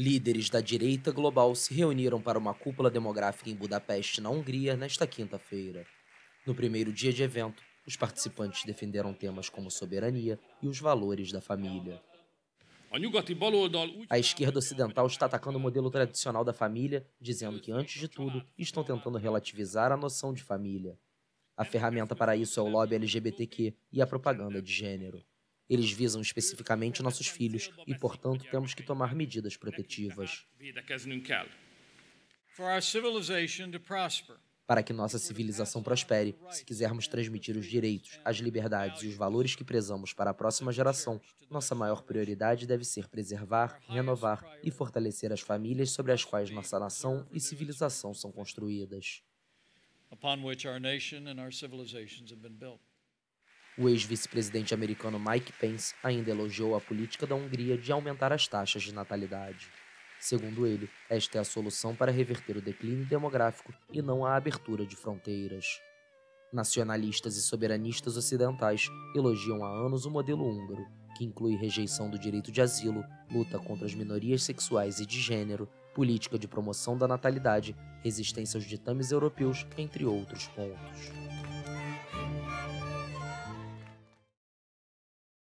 Líderes da direita global se reuniram para uma cúpula demográfica em Budapeste, na Hungria, nesta quinta-feira. No primeiro dia de evento, os participantes defenderam temas como soberania e os valores da família. A esquerda ocidental está atacando o modelo tradicional da família, dizendo que, antes de tudo, estão tentando relativizar a noção de família. A ferramenta para isso é o lobby LGBTQ e a propaganda de gênero. Eles visam especificamente nossos filhos e, portanto, temos que tomar medidas protetivas. Para que nossa civilização prospere, se quisermos transmitir os direitos, as liberdades e os valores que prezamos para a próxima geração, nossa maior prioridade deve ser preservar, renovar e fortalecer as famílias sobre as quais nossa nação e civilização são construídas. upon which our nation and our civilizations have been built. O ex-vice-presidente americano Mike Pence ainda elogiou a política da Hungria de aumentar as taxas de natalidade. Segundo ele, esta é a solução para reverter o declínio demográfico e não a abertura de fronteiras. Nacionalistas e soberanistas ocidentais elogiam há anos o modelo húngaro, que inclui rejeição do direito de asilo, luta contra as minorias sexuais e de gênero, política de promoção da natalidade, resistência aos ditames europeus, entre outros pontos.